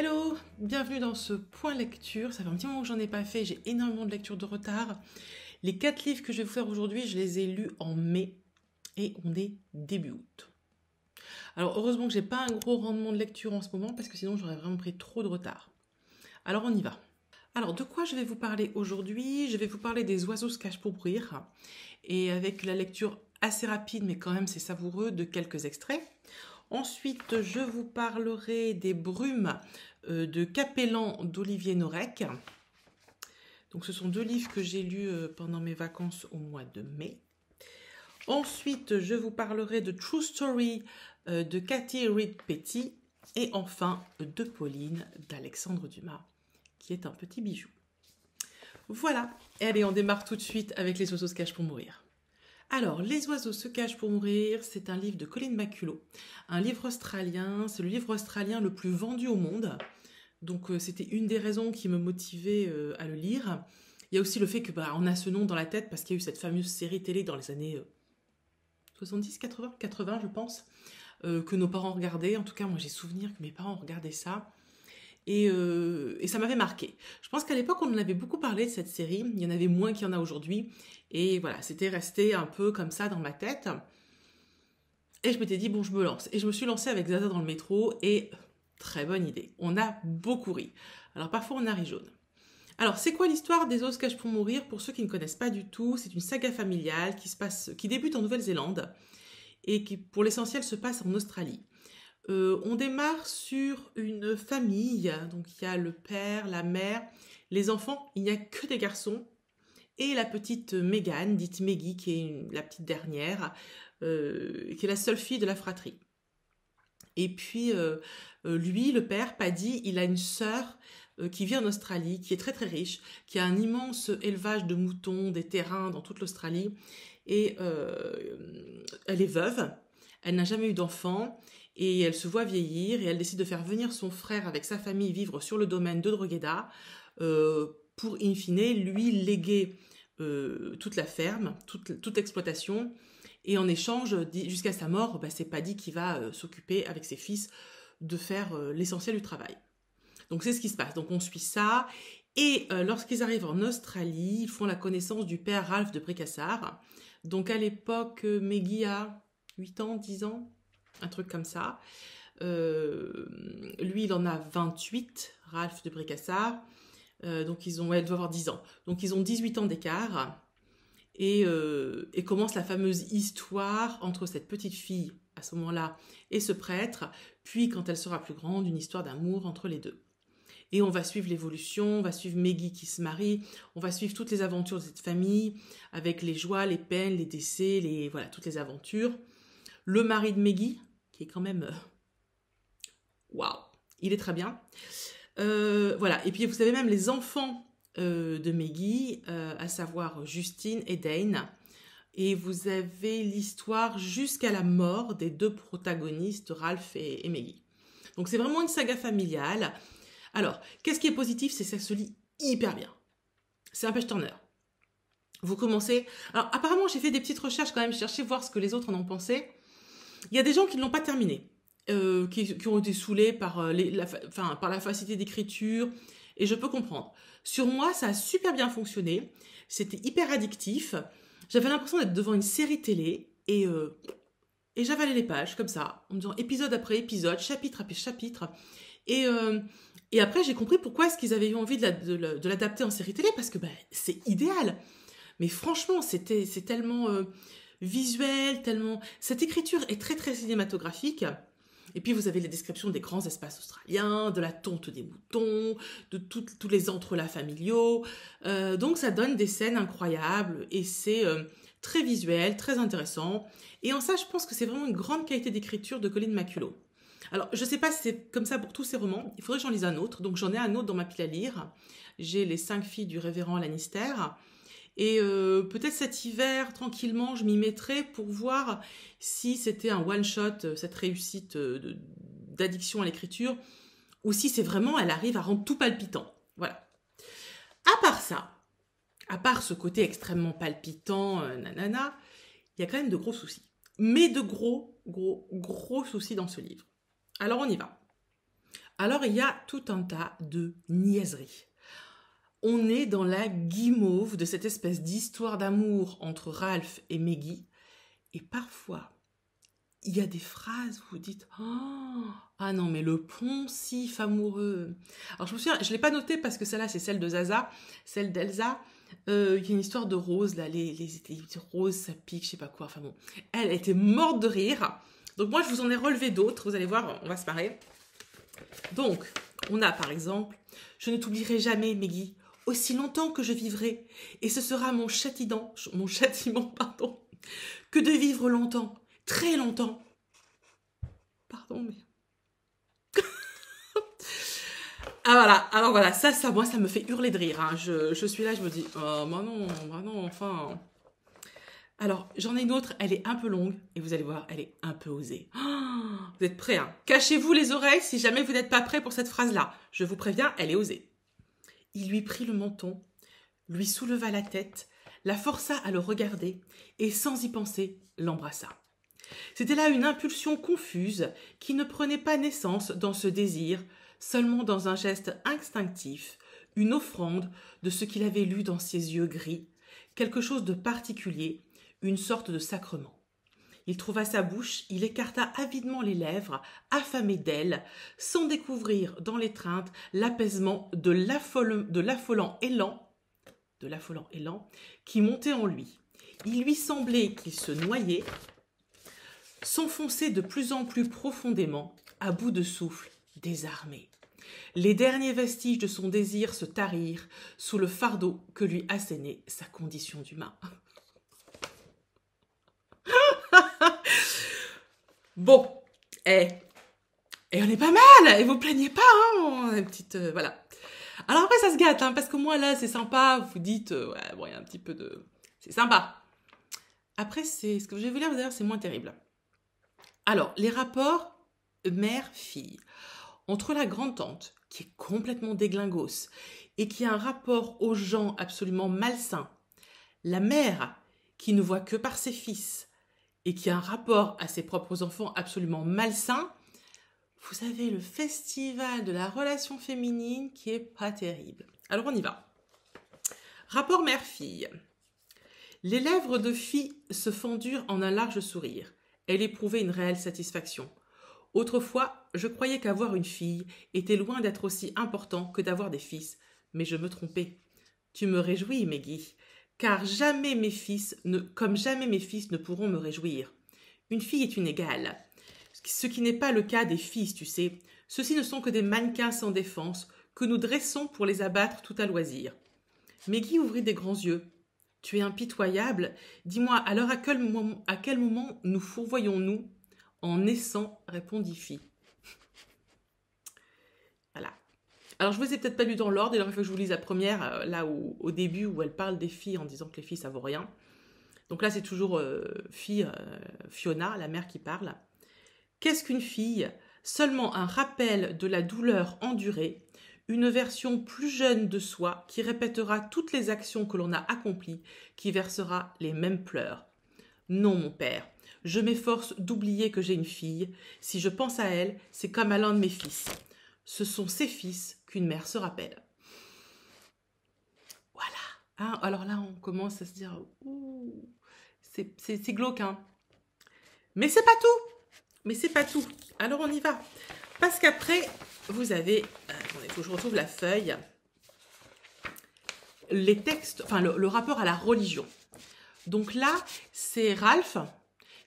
Hello, bienvenue dans ce point lecture. Ça fait un petit moment que j'en ai pas fait, j'ai énormément de lecture de retard. Les quatre livres que je vais vous faire aujourd'hui, je les ai lus en mai et on est début août. Alors heureusement que j'ai pas un gros rendement de lecture en ce moment parce que sinon j'aurais vraiment pris trop de retard. Alors on y va. Alors de quoi je vais vous parler aujourd'hui Je vais vous parler des oiseaux se cachent pour bruire, et avec la lecture assez rapide mais quand même c'est savoureux de quelques extraits. Ensuite, je vous parlerai des brumes euh, de Capellan d'Olivier Norek. Donc, ce sont deux livres que j'ai lus euh, pendant mes vacances au mois de mai. Ensuite, je vous parlerai de True Story euh, de Cathy Reed Petty. Et enfin, de Pauline d'Alexandre Dumas, qui est un petit bijou. Voilà. Et allez, on démarre tout de suite avec les sauces cache pour mourir. Alors, Les oiseaux se cachent pour mourir, c'est un livre de Colin Maculot, un livre australien, c'est le livre australien le plus vendu au monde. Donc euh, c'était une des raisons qui me motivait euh, à le lire. Il y a aussi le fait que bah, on a ce nom dans la tête parce qu'il y a eu cette fameuse série télé dans les années 70, 80, 80 je pense, euh, que nos parents regardaient. En tout cas, moi j'ai souvenir que mes parents regardaient ça. Euh, et, ça m'avait marqué. Je pense qu'à l'époque, on en avait beaucoup parlé de cette série. Il y en avait moins qu'il y en a aujourd'hui. Et voilà, c'était resté un peu comme ça dans ma tête. Et je m'étais dit, bon, je me lance. Et je me suis lancée avec Zaza dans le métro. Et très bonne idée. On a beaucoup ri. Alors parfois, on a ri jaune. Alors, c'est quoi l'histoire des os pour mourir Pour ceux qui ne connaissent pas du tout, c'est une saga familiale qui, passe, qui débute en Nouvelle-Zélande et qui, pour l'essentiel, se passe en Australie. Euh, on démarre sur une famille, donc il y a le père, la mère, les enfants, il n'y a que des garçons, et la petite Megan, dite Meggy, qui est la petite dernière, euh, qui est la seule fille de la fratrie. Et puis, euh, lui, le père, Paddy, il a une sœur qui vit en Australie, qui est très très riche, qui a un immense élevage de moutons, des terrains dans toute l'Australie, et elle est veuve, elle n'a jamais eu d'enfant, et elle se voit vieillir et elle décide de faire venir son frère avec sa famille vivre sur le domaine de Drogheda euh, pour in fine lui léguer euh, toute la ferme, toute, toute exploitation et en échange jusqu'à sa mort, bah, c'est Paddy qui va euh, s'occuper avec ses fils de faire l'essentiel du travail. Donc c'est ce qui se passe. Donc on suit ça et lorsqu'ils arrivent en Australie, ils font la connaissance du père Ralph de Bricassar. Donc à l'époque, Meggy a 8 ans, 10 ans, un truc comme ça. Euh, lui, il en a 28, Ralph de Bricassard. Euh, donc, ils ont, elle doit avoir 10 ans. Donc, ils ont 18 ans d'écart. Euh, et, commence la fameuse histoire entre cette petite fille, à ce moment-là, et ce prêtre. Puis, quand elle sera plus grande, une histoire d'amour entre les deux. Et on va suivre l'évolution, on va suivre Maggie qui se marie, on va suivre toutes les aventures de cette famille, avec les joies, les peines, les décès, les, voilà, toutes les aventures. Le mari de Maggie, qui est quand même... Euh, waouh Il est très bien. Euh, voilà, et puis vous savez même les enfants euh, de Meggy, à savoir Justine et Dane. Et vous avez l'histoire jusqu'à la mort des deux protagonistes, Ralph et, Meggy. Donc c'est vraiment une saga familiale. Alors, qu'est-ce qui est positif C'est que ça se lit hyper bien. C'est un page turner. Vous commencez. Alors, apparemment, j'ai fait des petites recherches quand même, chercher voir ce que les autres en ont pensé. Il y a des gens qui ne l'ont pas terminé, euh, qui, ont été saoulés par, euh, la, par la facilité d'écriture, et je peux comprendre. Sur moi, ça a super bien fonctionné, c'était hyper addictif, j'avais l'impression d'être devant une série télé, et, euh, j'avalais les pages comme ça, en me disant épisode après épisode, chapitre après chapitre, et... Euh, et après, j'ai compris pourquoi est-ce qu'ils avaient eu envie de l'adapter en série télé, parce que ben, c'est idéal. Mais franchement, c'était c'est tellement visuel, tellement... Cette écriture est très très cinématographique. Et puis vous avez les descriptions des grands espaces australiens, de la tonte des moutons, de tous les entrelacs familiaux. Euh, donc ça donne des scènes incroyables et c'est euh, très visuel, très intéressant. Et en ça, je pense que c'est vraiment une grande qualité d'écriture de Colin Maculot. Alors, je sais pas si c'est comme ça pour tous ces romans. Il faudrait que j'en lise un autre. Donc, j'en ai un autre dans ma pile à lire. J'ai Les cinq filles du révérend Lannister. Et euh, peut-être cet hiver, tranquillement, je m'y mettrai pour voir si c'était un one-shot, euh, cette réussite euh, d'addiction à l'écriture, ou si c'est vraiment, elle arrive à rendre tout palpitant. Voilà. À part ça, à part ce côté extrêmement palpitant, nanana, il y a quand même de gros soucis. Mais de gros, gros, gros soucis dans ce livre. Alors on y va. Alors il y a tout un tas de niaiseries on est dans la guimauve de cette espèce d'histoire d'amour entre Ralph et Maggie. Et parfois, il y a des phrases où vous dites oh, Ah non, mais le poncif amoureux. Alors je me souviens, je ne l'ai pas noté parce que celle-là, c'est celle de Zaza, celle d'Elsa. Euh, il y a une histoire de Rose, là, les, les, les, Rose, ça pique, je sais pas quoi. Enfin bon, elle était morte de rire. Donc moi, je vous en ai relevé d'autres. Vous allez voir, on va se marrer. Donc, on a par exemple Je ne t'oublierai jamais, Maggie aussi longtemps que je vivrai, et ce sera mon châtiment, mon châtiment pardon, que de vivre longtemps, très longtemps. Pardon, mais... ah voilà, alors voilà, ça, ça, moi, ça me fait hurler de rire. Hein. Je, suis là, je me dis, oh, bah non, bah non, enfin... Alors, j'en ai une autre, elle est un peu longue, et vous allez voir, elle est un peu osée. vous êtes prêts, hein Cachez-vous les oreilles si jamais vous n'êtes pas prêts pour cette phrase-là. Je vous préviens, elle est osée. Il lui prit le menton, lui souleva la tête, la força à le regarder, et sans y penser, l'embrassa. C'était là une impulsion confuse qui ne prenait pas naissance dans ce désir, seulement dans un geste instinctif, une offrande de ce qu'il avait lu dans ses yeux gris, quelque chose de particulier, une sorte de sacrement. Il trouva sa bouche, il écarta avidement les lèvres, affamé d'elle, sans découvrir dans l'étreinte l'apaisement de l'affolant élan, de l'affolant élan qui montait en lui. Il lui semblait qu'il se noyait, s'enfonçait de plus en plus profondément, à bout de souffle, désarmé. Les derniers vestiges de son désir se tarirent sous le fardeau que lui assénait sa condition d'humain. Bon, eh, et eh, on est pas mal, et vous plaignez pas, hein, une petite, euh, voilà. Alors après, ça se gâte, hein, parce que moi, là, c'est sympa, vous dites, euh, ouais, bon, il y a un petit peu de... C'est sympa. Après, c'est ce que je vais vous dire, d'ailleurs, c'est moins terrible. Alors, les rapports mère-fille. Entre la grande-tante, qui est complètement déglingosse et qui a un rapport aux gens absolument malsain, la mère, qui ne voit que par ses fils, et qui a un rapport à ses propres enfants absolument malsain, vous avez le festival de la relation féminine qui est pas terrible. Alors on y va. Rapport mère-fille. Les lèvres de fille se fendurent en un large sourire. Elle éprouvait une réelle satisfaction. Autrefois, je croyais qu'avoir une fille était loin d'être aussi important que d'avoir des fils, mais je me trompais. Tu me réjouis, Maggie car jamais mes fils ne, comme jamais mes fils ne pourront me réjouir. Une fille est une égale, ce qui n'est pas le cas des fils, tu sais. Ceux-ci ne sont que des mannequins sans défense que nous dressons pour les abattre tout à loisir. Mais Guy ouvrit des grands yeux. Tu es impitoyable. Dis-moi, alors à quel, moment, à quel moment nous fourvoyons-nous En naissant, répondit Fille. Alors je vous ai peut-être pas lu dans l'ordre, il faut que je vous lise la première, euh, là au début, où elle parle des filles en disant que les filles ça vaut rien. Donc là c'est toujours euh, euh, Fiona, la mère qui parle. Qu'est-ce qu'une fille Seulement un rappel de la douleur endurée, une version plus jeune de soi qui répétera toutes les actions que l'on a accomplies, qui versera les mêmes pleurs. Non, mon père, je m'efforce d'oublier que j'ai une fille. Si je pense à elle, c'est comme à l'un de mes fils. Ce sont ses fils qu'une mère se rappelle. Voilà. Hein. Alors là, on commence à se dire, c'est glauque, hein. Mais c'est pas tout. Mais c'est pas tout. Alors on y va. Parce qu'après, vous avez. Euh, attendez, faut que je retrouve la feuille. Les textes, enfin le, rapport à la religion. Donc là, c'est Ralph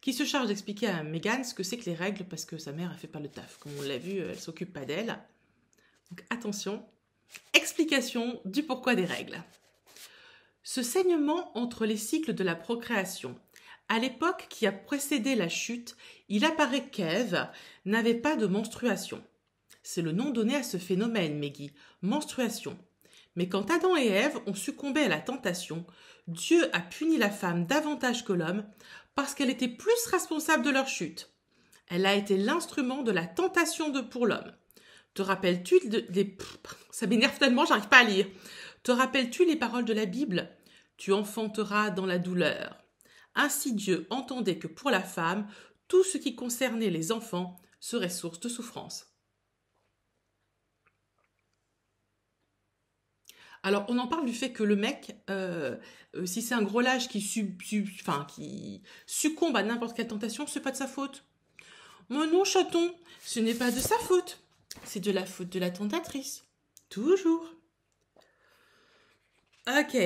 qui se charge d'expliquer à Megan ce que c'est que les règles parce que sa mère, ne fait pas le taf. Comme on l'a vu, elle s'occupe pas d'elle. Donc attention, explication du pourquoi des règles. Ce saignement entre les cycles de la procréation, à l'époque qui a précédé la chute, il apparaît qu'Ève n'avait pas de menstruation. C'est le nom donné à ce phénomène, Meggy, menstruation. Mais quand Adam et Ève ont succombé à la tentation, Dieu a puni la femme davantage que l'homme parce qu'elle était plus responsable de leur chute. Elle a été l'instrument de la tentation de pour l'homme. Te rappelles-tu des les... Ça m'énerve tellement, j'arrive pas à lire. Te rappelles-tu les paroles de la Bible Tu enfanteras dans la douleur. Ainsi Dieu entendait que pour la femme, tout ce qui concernait les enfants serait source de souffrance. Alors, on en parle du fait que le mec, euh, euh, si c'est un gros lâche qui, qui succombe à n'importe quelle tentation, c'est pas de sa faute. Mais non, chaton, ce n'est pas de sa faute. C'est de la faute de la tentatrice. Toujours. Ok.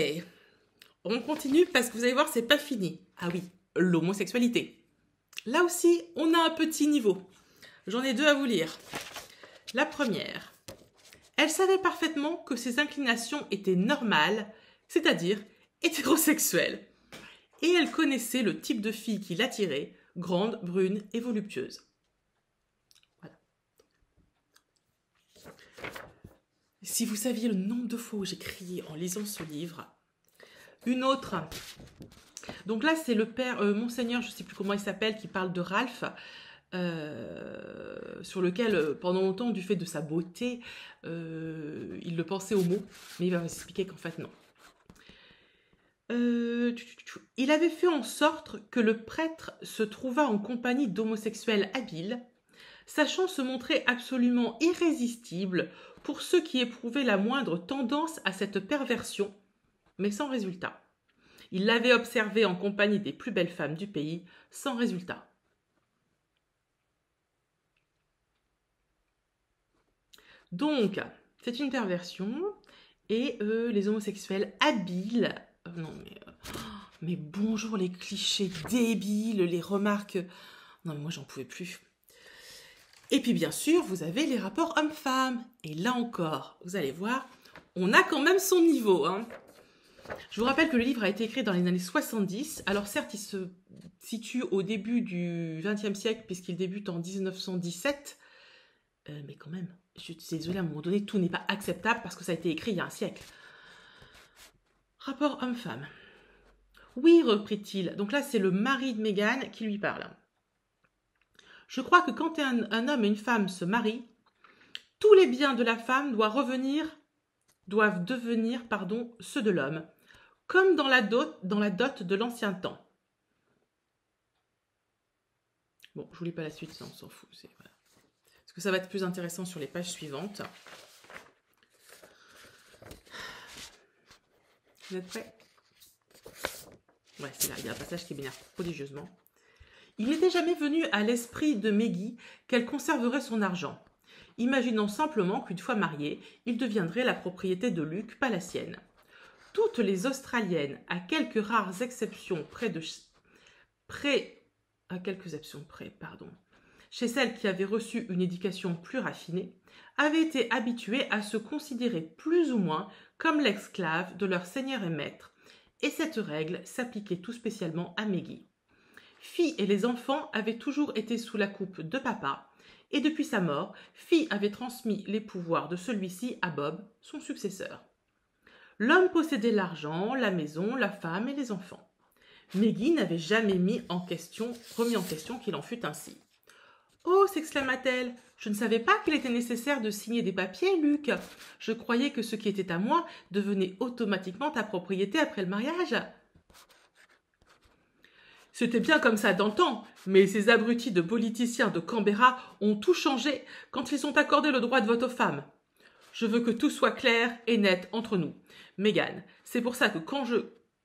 On continue parce que vous allez voir, c'est pas fini. Ah oui, l'homosexualité. Là aussi, on a un petit niveau. J'en ai deux à vous lire. La première. Elle savait parfaitement que ses inclinations étaient normales, c'est-à-dire hétérosexuelles. Et elle connaissait le type de fille qui l'attirait, grande, brune et voluptueuse. Si vous saviez le nombre de fois où j'ai crié en lisant ce livre. Une autre. Donc là, c'est le père, euh, monseigneur, je ne sais plus comment il s'appelle, qui parle de Ralph. Euh, sur lequel, euh, pendant longtemps, du fait de sa beauté, il le pensait au mot mais il va m'expliquer qu'en fait, non. il avait fait en sorte que le prêtre se trouva en compagnie d'homosexuels habiles, sachant se montrer absolument irrésistible pour ceux qui éprouvaient la moindre tendance à cette perversion, mais sans résultat. Il l'avait observé en compagnie des plus belles femmes du pays, sans résultat. Donc, c'est une perversion, et euh, les homosexuels habiles, euh, non mais, euh, mais bonjour les clichés débiles, les remarques, non mais moi j'en pouvais plus. Et puis bien sûr, vous avez les rapports hommes-femmes. Et là encore, vous allez voir, on a quand même son niveau. Hein. Je vous rappelle que le livre a été écrit dans les années 70. Alors certes, il se situe au début du XXe siècle puisqu'il débute en 1917. Euh, mais quand même, je suis désolée, à un moment donné, tout n'est pas acceptable parce que ça a été écrit il y a un siècle. Rapport homme-femme. Oui, reprit-il. Donc là, c'est le mari de Mégane qui lui parle. Je crois que quand un, homme et une femme se marient, tous les biens de la femme doivent revenir, doivent devenir, pardon, ceux de l'homme, comme dans la dot, dans la dot de l'ancien temps. Bon, je vous ne lis pas la suite, ça, on s'en fout. Voilà. Parce que ça va être plus intéressant sur les pages suivantes. Vous êtes prêts Ouais, c'est là, il y a un passage qui m'énerve prodigieusement. Il n'était jamais venu à l'esprit de Maggie qu'elle conserverait son argent, imaginant simplement qu'une fois mariée, il deviendrait la propriété de Luc, pas la sienne. Toutes les Australiennes, à quelques rares exceptions près de... Près, à quelques exceptions près, pardon, chez celles qui avaient reçu une éducation plus raffinée, avaient été habituées à se considérer plus ou moins comme l'esclave de leur seigneur et maître, et cette règle s'appliquait tout spécialement à Maggie. Fille et les enfants avaient toujours été sous la coupe de papa, et depuis sa mort, Fille avait transmis les pouvoirs de celui-ci à Bob, son successeur. L'homme possédait l'argent, la maison, la femme et les enfants. Maggie n'avait jamais mis en question, remis en question qu'il en fût ainsi. Oh s'exclama-t-elle, je ne savais pas qu'il était nécessaire de signer des papiers, Luc. Je croyais que ce qui était à moi devenait automatiquement ta propriété après le mariage. C'était bien comme ça d'antan, mais ces abrutis de politiciens de Canberra ont tout changé quand ils ont accordé le droit de vote aux femmes. Je veux que tout soit clair et net entre nous. Megan, c'est pour ça que quand je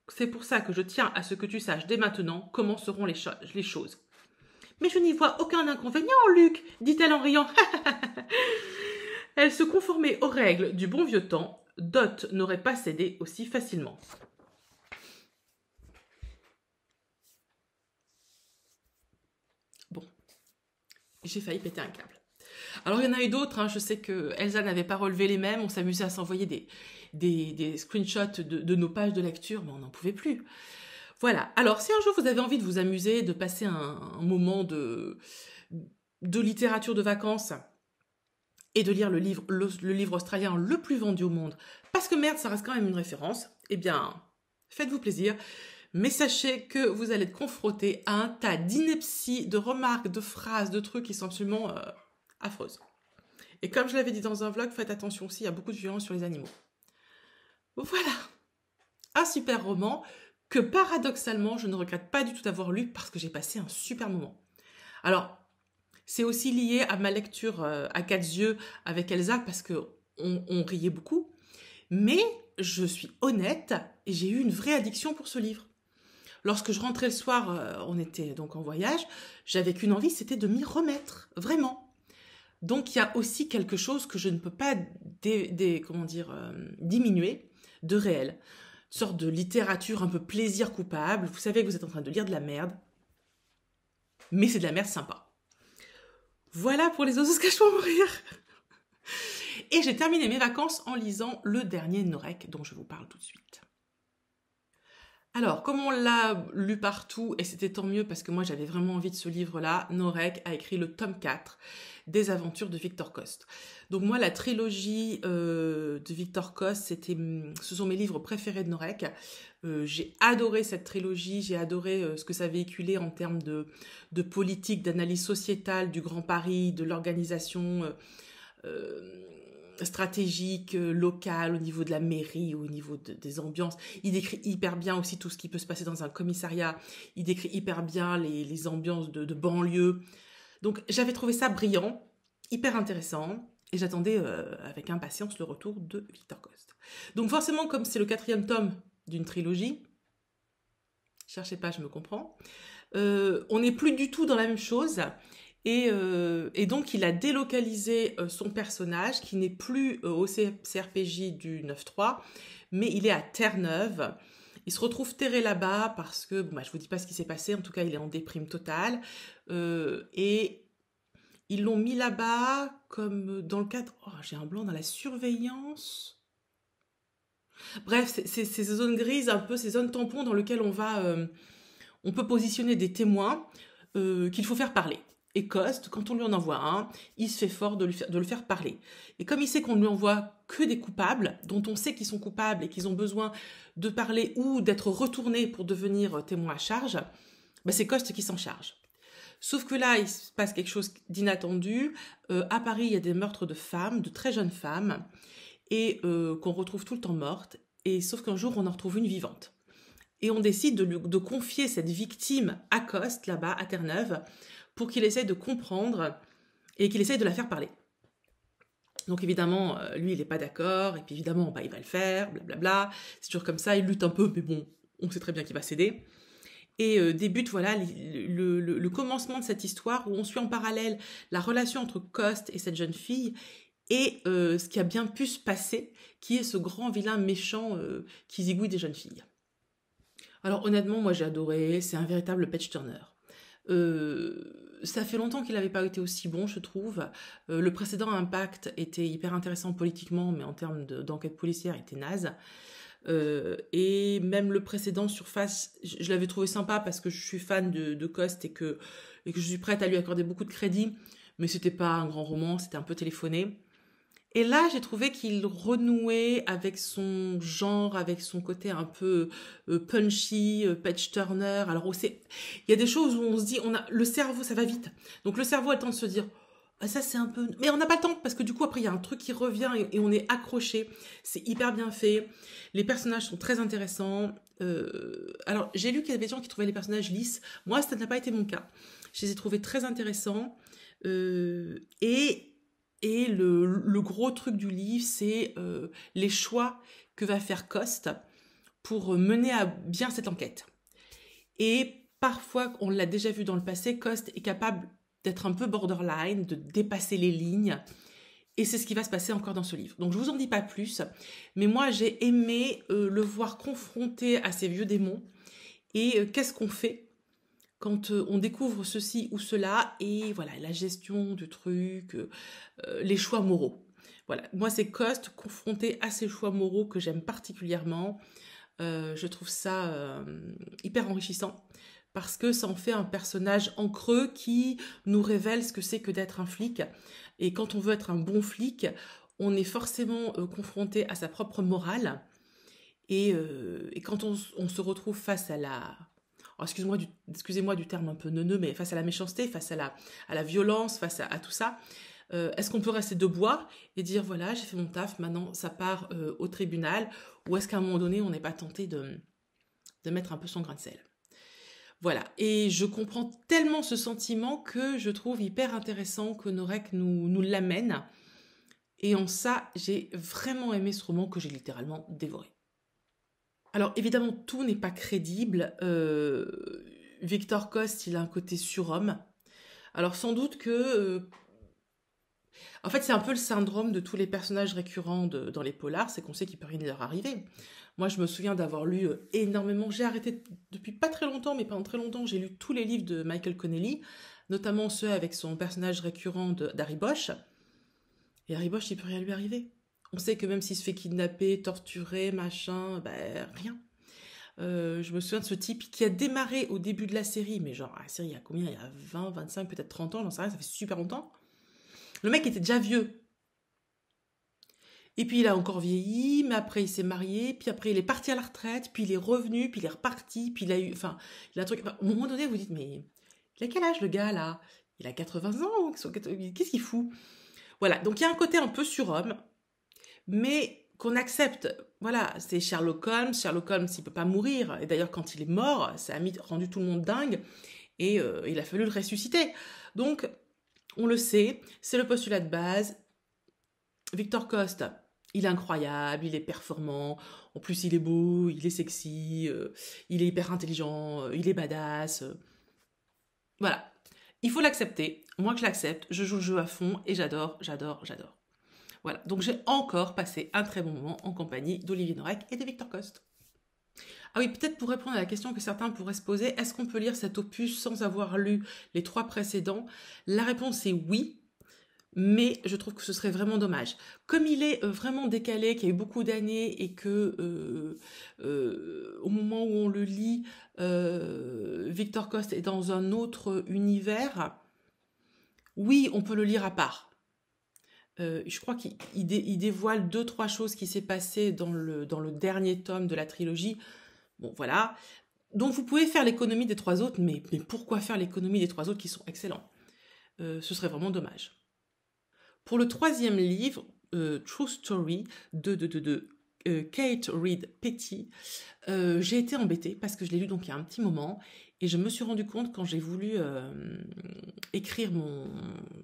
c'est pour ça que je tiens à ce que tu saches dès maintenant comment seront les, les choses. Mais je n'y vois aucun inconvénient, Luc, dit-elle en riant. Elle se conformait aux règles du bon vieux temps. Dot n'aurait pas cédé aussi facilement. j'ai failli péter un câble. Alors il y en a eu d'autres, hein. je sais que Elsa n'avait pas relevé les mêmes, on s'amusait à s'envoyer des, des, screenshots de, nos pages de lecture, mais on n'en pouvait plus. Voilà, alors si un jour vous avez envie de vous amuser, de passer un, moment de, de littérature de vacances, et de lire le livre, le, livre australien le plus vendu au monde, parce que merde, ça reste quand même une référence, eh bien, faites-vous plaisir mais sachez que vous allez être confronté à un tas d'inepties, de remarques, de phrases, de trucs qui sont absolument euh, affreuses. Et comme je l'avais dit dans un vlog, faites attention aussi, il y a beaucoup de violence sur les animaux. Voilà, un super roman que paradoxalement, je ne regrette pas du tout d'avoir lu parce que j'ai passé un super moment. Alors, c'est aussi lié à ma lecture euh, à quatre yeux avec Elsa parce que on, riait beaucoup, mais je suis honnête, j'ai eu une vraie addiction pour ce livre lorsque je rentrais le soir, euh, on était donc en voyage, j'avais qu'une envie, c'était de m'y remettre, vraiment. Donc il y a aussi quelque chose que je ne peux pas comment dire, euh, diminuer de réel. sorte de littérature un peu plaisir coupable. Vous savez que vous êtes en train de lire de la merde, mais c'est de la merde sympa. Voilà pour les osos se pour mourir. Et j'ai terminé mes vacances en lisant le dernier Norek dont je vous parle tout de suite. Alors, comme on l'a lu partout, et c'était tant mieux parce que moi j'avais vraiment envie de ce livre-là, Norek a écrit le tome 4 des aventures de Victor Coste. Donc moi, la trilogie euh, de Victor Coste, c'était, mm, ce sont mes livres préférés de Norek. Euh, j'ai adoré cette trilogie, j'ai adoré euh, ce que ça véhiculait en termes de, de politique, d'analyse sociétale, du Grand Paris, de l'organisation stratégique euh, local au niveau de la mairie, au niveau des ambiances. Il décrit hyper bien aussi tout ce qui peut se passer dans un commissariat. Il décrit hyper bien les, ambiances de, banlieue. Donc j'avais trouvé ça brillant, hyper intéressant. Et j'attendais euh, avec impatience le retour de Victor Coste. Donc forcément, comme c'est le quatrième tome d'une trilogie, cherchez pas, je me comprends, euh, on n'est plus du tout dans la même chose. Euh, et, donc, il a délocalisé euh, son personnage, qui n'est plus euh, au CRPJ du 9-3, mais il est à Terre-Neuve. Il se retrouve terré là-bas parce que, bon, bah, je vous dis pas ce qui s'est passé, en tout cas, il est en déprime totale. et ils l'ont mis là-bas comme dans le cadre... Oh, j'ai un blanc dans la surveillance. Bref, c'est ces zones grises, un peu ces zones tampons dans lesquelles on va... on peut positionner des témoins qu'il faut faire parler. Et Coste, quand on lui en envoie un, il se fait fort de, le faire parler. Et comme il sait qu'on ne lui envoie que des coupables, dont on sait qu'ils sont coupables et qu'ils ont besoin de parler ou d'être retournés pour devenir témoins à charge, ben c'est Coste qui s'en charge. Sauf que là, il se passe quelque chose d'inattendu. Euh, à Paris, il y a des meurtres de femmes, de très jeunes femmes, et euh, qu'on retrouve tout le temps mortes. Et sauf qu'un jour, on en retrouve une vivante. Et on décide de confier cette victime à Coste, là-bas, à Terre-Neuve, pour qu'il essaye de comprendre et qu'il essaye de la faire parler. Donc évidemment, euh, lui, il n'est pas d'accord, et puis évidemment, bah, il va le faire, blablabla. C'est toujours comme ça, il lutte un peu, mais bon, on sait très bien qu'il va céder. Et euh, débute voilà le, commencement de cette histoire où on suit en parallèle la relation entre Coste et cette jeune fille et euh, ce qui a bien pu se passer, qui est ce grand vilain méchant qui zigouille des jeunes filles. Alors honnêtement, moi j'ai adoré, c'est un véritable patch turner. Euh, ça fait longtemps qu'il n'avait pas été aussi bon, je trouve. Euh, le précédent Impact était hyper intéressant politiquement, mais en termes d'enquête policière, il était naze. Euh, et même le précédent Surface, je, l'avais trouvé sympa parce que je suis fan de, de Coste et que, et que je suis prête à lui accorder beaucoup de crédit, mais c'était pas un grand roman, c'était un peu téléphoné. Et là, j'ai trouvé qu'il renouait avec son genre, avec son côté un peu euh, punchy, euh, patch turner. Alors, il y a des choses où on se dit, on a le cerveau, ça va vite. Donc, le cerveau a le temps de se dire, ah, ça c'est un peu... Mais on n'a pas le temps, parce que du coup, après, il y a un truc qui revient et, on est accroché. C'est hyper bien fait. Les personnages sont très intéressants. Euh... Alors, j'ai lu qu'il y avait des gens qui trouvaient les personnages lisses. Moi, ça n'a pas été mon cas. Je les ai trouvés très intéressants. Euh... Et et le, gros truc du livre, c'est euh, les choix que va faire Coste pour mener à bien cette enquête. Et parfois, on l'a déjà vu dans le passé, Coste est capable d'être un peu borderline, de dépasser les lignes. Et c'est ce qui va se passer encore dans ce livre. Donc je ne vous en dis pas plus, mais moi j'ai aimé euh, le voir confronté à ces vieux démons. Et euh, qu'est-ce qu'on fait quand euh, on découvre ceci ou cela et voilà la gestion du truc, euh, euh, les choix moraux. Voilà, moi c'est Coste confronté à ces choix moraux que j'aime particulièrement. je trouve ça hyper enrichissant parce que ça en fait un personnage en creux qui nous révèle ce que c'est que d'être un flic. Et quand on veut être un bon flic, on est forcément confronté à sa propre morale. Et, quand on, se retrouve face à la, excusez-moi du, terme un peu neuneux, mais face à la méchanceté, face à la, violence, face à, tout ça, euh, est-ce qu'on peut rester debout et dire voilà, j'ai fait mon taf, maintenant ça part euh, au tribunal, ou est-ce qu'à un moment donné, on n'est pas tenté de, mettre un peu son grain de sel voilà, et je comprends tellement ce sentiment que je trouve hyper intéressant que Norek nous l'amène. Et en ça, j'ai vraiment aimé ce roman que j'ai littéralement dévoré. Alors évidemment, tout n'est pas crédible. Euh, Victor Coste, il a un côté surhomme. Alors sans doute que... Euh, en fait, c'est un peu le syndrome de tous les personnages récurrents dans les polars, c'est qu'on sait qu'il peut rien leur arriver. Moi, je me souviens d'avoir lu euh, énormément. J'ai arrêté depuis pas très longtemps, mais pendant très longtemps, j'ai lu tous les livres de Michael Connelly, notamment ceux avec son personnage récurrent d'Harry Bosch. Et Harry Bosch, il peut rien lui arriver. On sait que même s'il se fait kidnapper, torturer, machin, ben rien. Euh, je me souviens de ce type qui a démarré au début de la série, mais genre, la série, il y a combien Il y a 20, 25, peut-être 30 ans, j'en sais rien, ça fait super longtemps. Le mec était déjà vieux. Et puis il a encore vieilli, mais après il s'est marié, puis après il est parti à la retraite, puis il est revenu, puis il est reparti, puis il a eu. Enfin, il a un truc. au moment donné, vous dites, mais il a quel âge le gars là Il a 80 ans Qu'est-ce qu'il fout Voilà, donc il y a un côté un peu surhomme, mais qu'on accepte. Voilà, c'est Sherlock Holmes. Sherlock Holmes, il peut pas mourir. Et d'ailleurs, quand il est mort, ça a rendu tout le monde dingue. Et euh, il a fallu le ressusciter. Donc, on le sait, c'est le postulat de base. Victor Coste, il est incroyable, il est performant. En plus, il est beau, il est sexy, euh, il est hyper intelligent, euh, il est badass. Voilà, il faut l'accepter. Moi, que je l'accepte, je joue le jeu à fond et j'adore, j'adore, j'adore. Voilà, donc j'ai encore passé un très bon moment en compagnie d'Olivier Norek et de Victor Coste. Ah oui, peut-être pour répondre à la question que certains pourraient se poser, est-ce qu'on peut lire cet opus sans avoir lu les trois précédents La réponse est oui, mais je trouve que ce serait vraiment dommage. Comme il est euh, vraiment décalé, qu'il y a eu beaucoup d'années et que euh, euh, au moment où on le lit, Victor Coste est dans un autre univers, oui, on peut le lire à part. Euh, je crois qu'il dévoile deux, trois choses qui s'est passé dans le, dernier tome de la trilogie. Bon, voilà. Donc vous pouvez faire l'économie des trois autres, mais, pourquoi faire l'économie des trois autres qui sont excellents euh, Ce serait vraiment dommage. Pour le troisième livre, euh, True Story de, Kate Reed Petty, j'ai été embêtée parce que je l'ai lu donc il y a un petit moment et je me suis rendu compte quand j'ai voulu écrire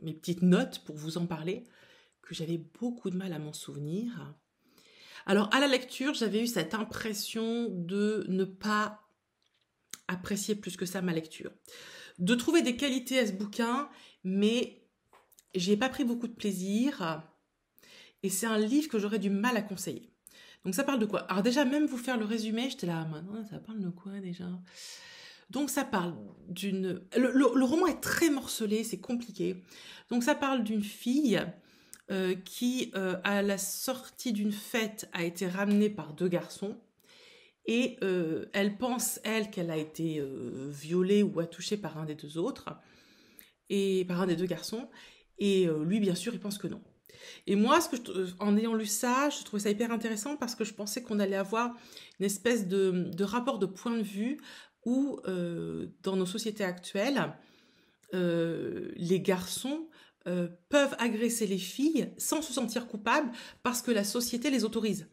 mes petites notes pour vous en parler que j'avais beaucoup de mal à m'en souvenir. Alors à la lecture, j'avais eu cette impression de ne pas apprécier plus que ça ma lecture. De trouver des qualités à ce bouquin, mais j'ai pas pris beaucoup de plaisir. Et c'est un livre que j'aurais du mal à conseiller. Donc ça parle de quoi Alors déjà, même vous faire le résumé, j'étais là, maintenant ça parle de quoi déjà donc ça parle d'une... le, roman est très morcelé, c'est compliqué. Donc ça parle d'une fille euh, qui, euh, à la sortie d'une fête, a été ramenée par deux garçons. Et euh, elle pense, elle, qu'elle a été violée ou a touchée par un des deux autres, et par un des deux garçons. Et lui, bien sûr, il pense que non. Et moi, ce que en ayant lu ça, je trouvais ça hyper intéressant parce que je pensais qu'on allait avoir une espèce de, rapport de point de vue où, dans nos sociétés actuelles, les garçons euh, peuvent agresser les filles sans se sentir coupables parce que la société les autorise.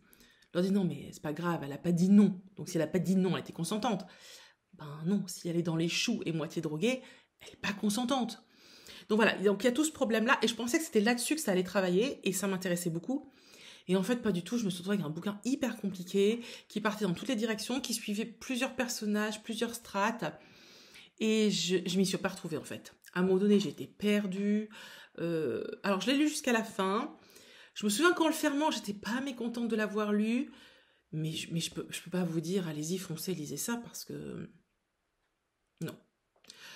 Je leur dis non, mais c'est pas grave, elle n'a pas dit non. Donc si elle n'a pas dit non, elle était consentante. Ben non, si elle est dans les choux et moitié droguée, elle n'est pas consentante. Donc voilà, donc il y a tout ce problème-là, et je pensais que c'était là-dessus que ça allait travailler, et ça m'intéressait beaucoup. Et en fait, pas du tout, je me suis retrouvée avec un bouquin hyper compliqué, qui partait dans toutes les directions, qui suivait plusieurs personnages, plusieurs strates, et je, je m'y suis pas retrouvée en fait. À un moment donné, j'étais perdue, euh, alors je l'ai lu jusqu'à la fin. Je me souviens qu'en le fermant, j'étais pas mécontente de l'avoir lu, mais, je, mais peux, pas vous dire, allez-y, foncez, lisez ça, parce que... Non.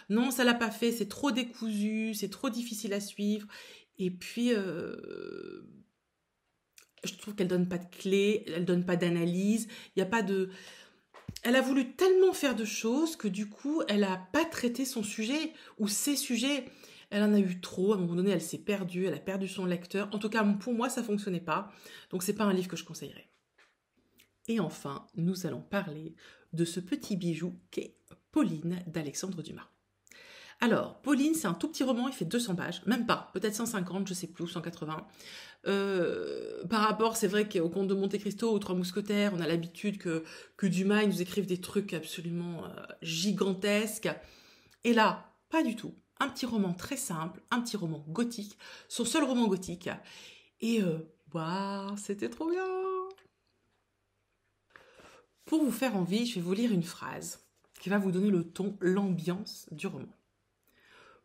Non, ça l'a pas fait, c'est trop décousu, c'est trop difficile à suivre. Et puis, euh, je trouve qu'elle donne pas de clé, elle donne pas d'analyse, il n'y a pas de... Elle a voulu tellement faire de choses que du coup, elle a pas traité son sujet ou ses sujets elle en a eu trop, à un moment donné elle s'est perdue, elle a perdu son lecteur. En tout cas pour moi ça fonctionnait pas, donc c'est pas un livre que je conseillerais. Et enfin, nous allons parler de ce petit bijou qu'est Pauline d'Alexandre Dumas. Alors, Pauline, c'est un tout petit roman, il fait 200 pages, même pas, peut-être 150, je sais plus, 180. Euh, par rapport, c'est vrai qu'au Comte de Monte Cristo, aux Trois Mousquetaires, on a l'habitude que, que Dumas, nous écrive des trucs absolument euh, gigantesques. Et là, pas du tout un petit roman très simple, un petit roman gothique, son seul roman gothique. Et euh, waouh, c'était trop bien Pour vous faire envie, je vais vous lire une phrase qui va vous donner le ton, l'ambiance du roman.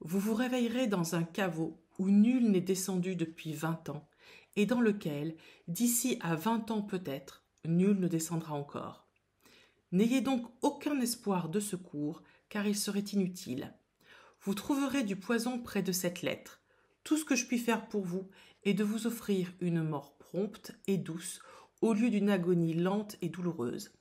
Vous vous réveillerez dans un caveau où nul n'est descendu depuis vingt ans, et dans lequel, d'ici à vingt ans peut-être, nul ne descendra encore. N'ayez donc aucun espoir de secours, car il serait inutile. Vous trouverez du poison près de cette lettre. Tout ce que je puis faire pour vous est de vous offrir une mort prompte et douce au lieu d'une agonie lente et douloureuse.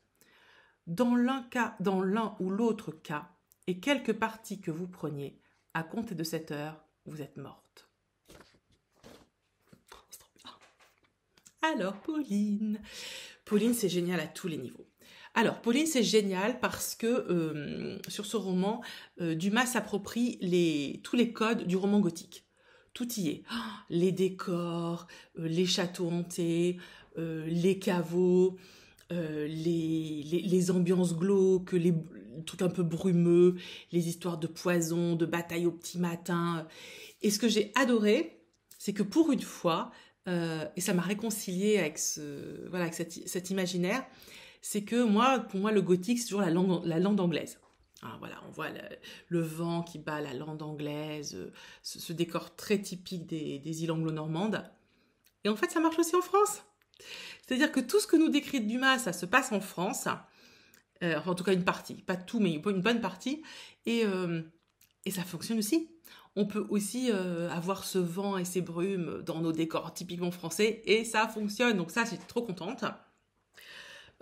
Dans l'un cas, dans l'un ou l'autre cas, et quelque partie que vous preniez, à compter de cette heure, vous êtes morte. Alors, Pauline. Pauline, c'est génial à tous les niveaux. Alors, Pauline, c'est génial parce que euh, sur ce roman, euh, Dumas s'approprie tous les codes du roman gothique. Tout y est. Oh, les décors, euh, les châteaux hantés, les caveaux, les, ambiances glauques, les un peu brumeux, les histoires de poison, de batailles au petit matin. Et ce que j'ai adoré, c'est que pour une fois, et ça m'a réconcilié avec, cet imaginaire, c'est que moi, pour moi, le gothique, c'est toujours la langue, anglaise. Hein, voilà, on voit le, vent qui bat la lande anglaise, euh, ce, décor très typique des, îles anglo-normandes. Et en fait, ça marche aussi en France. C'est-à-dire que tout ce que nous décrit Dumas, ça se passe en France. Euh, en tout cas, une partie. Pas tout, mais une bonne partie. Euh, et, ça fonctionne aussi. On peut aussi euh, avoir ce vent et ces brumes dans nos décors typiquement français. Et ça fonctionne. Donc ça, j'étais trop contente.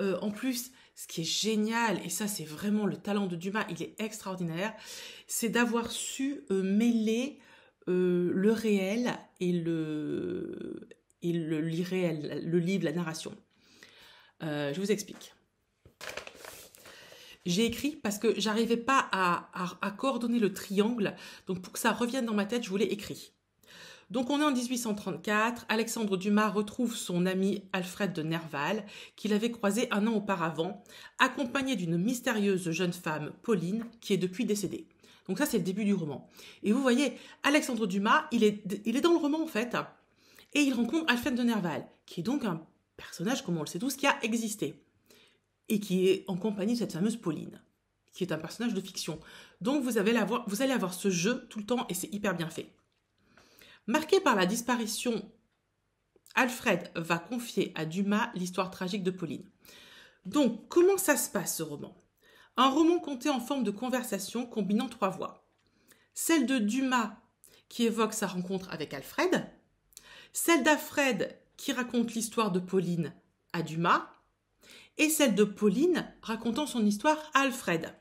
Euh, en plus, ce qui est génial, et ça c'est vraiment le talent de Dumas, il est extraordinaire, c'est d'avoir su euh, mêler euh, le réel et le et le l'irréel, le livre, la narration. je vous explique. J'ai écrit parce que j'arrivais pas à, à coordonner le triangle, donc pour que ça revienne dans ma tête, je voulais écrire. Donc on est en 1834, Alexandre Dumas retrouve son ami Alfred de Nerval, qu'il avait croisé un an auparavant, accompagné d'une mystérieuse jeune femme, Pauline, qui est depuis décédée. Donc ça c'est le début du roman. Et vous voyez, Alexandre Dumas, il est, dans le roman en fait, et il rencontre Alfred de Nerval, qui est donc un personnage, comme on le sait tous, qui a existé, et qui est en compagnie de cette fameuse Pauline qui est un personnage de fiction. Donc vous, avez la, vous allez avoir ce jeu tout le temps et c'est hyper bien fait. Marqué par la disparition, Alfred va confier à Dumas l'histoire tragique de Pauline. Donc, comment ça se passe ce roman Un roman compté en forme de conversation combinant trois voix. Celle de Dumas qui évoque sa rencontre avec Alfred, celle d'Alfred qui raconte l'histoire de Pauline à Dumas, et celle de Pauline racontant son histoire à Alfred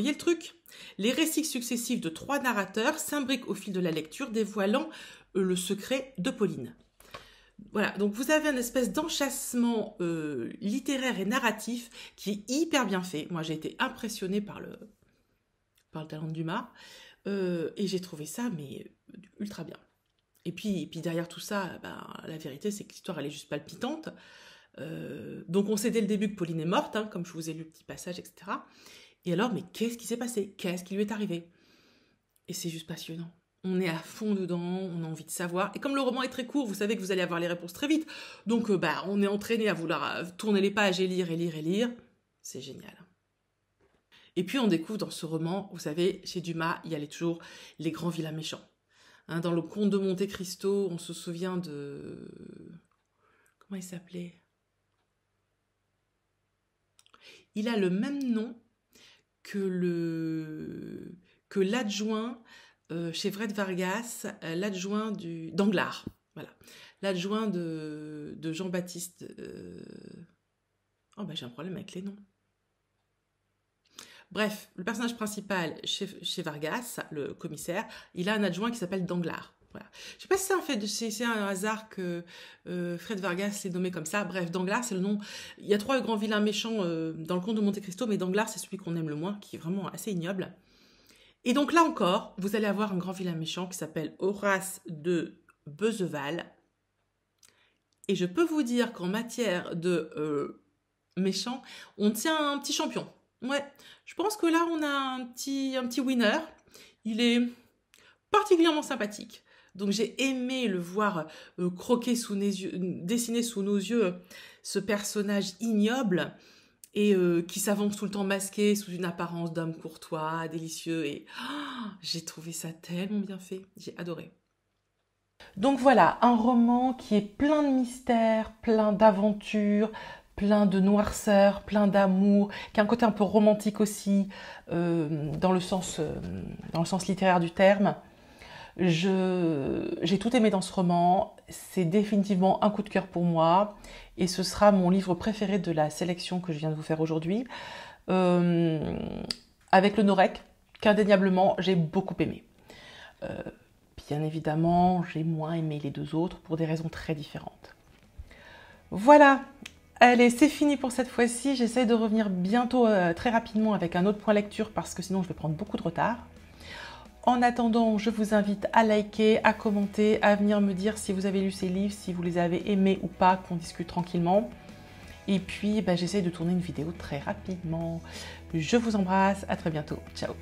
voyez le truc Les récits successifs de trois narrateurs s'imbriquent au fil de la lecture, dévoilant euh, le secret de Pauline. Voilà, donc vous avez un espèce d'enchassement euh, littéraire et narratif qui est hyper bien fait. Moi, j'ai été impressionnée par le, par le talent de Dumas euh, et j'ai trouvé ça mais ultra bien. Et puis, puis derrière tout ça, ben, la vérité, c'est que l'histoire, elle est juste palpitante. donc on sait dès le début que Pauline est morte, hein, comme je vous ai lu le petit passage, etc. Et alors, mais qu'est-ce qui s'est passé Qu'est-ce qui lui est arrivé Et c'est juste passionnant. On est à fond dedans, on a envie de savoir. Et comme le roman est très court, vous savez que vous allez avoir les réponses très vite. Donc, euh, bah, on est entraîné à vouloir euh, tourner les pages et lire et lire et lire. C'est génial. Et puis, on découvre dans ce roman, vous savez, chez Dumas, il y a toujours les grands vilains méchants. Hein, dans le conte de Monte Cristo, on se souvient de... Comment il s'appelait Il a le même nom que le que l'adjoint euh, chez Fred Vargas, euh, l'adjoint du d'Anglard, voilà, l'adjoint de, Jean-Baptiste. Euh, oh bah, j'ai un problème avec les noms. Bref, le personnage principal chez, chez Vargas, le commissaire, il a un adjoint qui s'appelle Danglars. Je Je sais pas si c'est un fait, un hasard que euh, Fred Vargas s'est nommé comme ça. Bref, Danglars, c'est le nom. Il y a trois grands vilains méchants euh, dans le conte de Monte Cristo, mais Danglars, c'est celui qu'on aime le moins, qui est vraiment assez ignoble. Et donc là encore, vous allez avoir un grand vilain méchant qui s'appelle Horace de Beuzeval. Et je peux vous dire qu'en matière de euh, méchant, on tient un petit champion. Ouais, je pense que là, on a un petit, un petit winner. Il est particulièrement sympathique. Donc j'ai aimé le voir euh, croquer sous nos yeux, dessiner sous nos yeux euh, ce personnage ignoble et euh, qui s'avance tout le temps masqué sous une apparence d'homme courtois, délicieux. Et oh, j'ai trouvé ça tellement bien fait. J'ai adoré. Donc voilà, un roman qui est plein de mystères, plein d'aventures, plein de noirceur, plein d'amour, qui a un côté un peu romantique aussi, dans le sens littéraire du terme j'ai tout aimé dans ce roman, c'est définitivement un coup de cœur pour moi et ce sera mon livre préféré de la sélection que je viens de vous faire aujourd'hui. Euh, avec le Norek, qu'indéniablement j'ai beaucoup aimé. Euh, bien évidemment, j'ai moins aimé les deux autres pour des raisons très différentes. Voilà, allez, c'est fini pour cette fois-ci. J'essaie de revenir bientôt euh, très rapidement avec un autre point lecture parce que sinon je vais prendre beaucoup de retard. En attendant, je vous invite à liker, à commenter, à venir me dire si vous avez lu ces livres, si vous les avez aimés ou pas, qu'on discute tranquillement. Et puis, bah, j'essaie de tourner une vidéo très rapidement. Je vous embrasse, à très bientôt. Ciao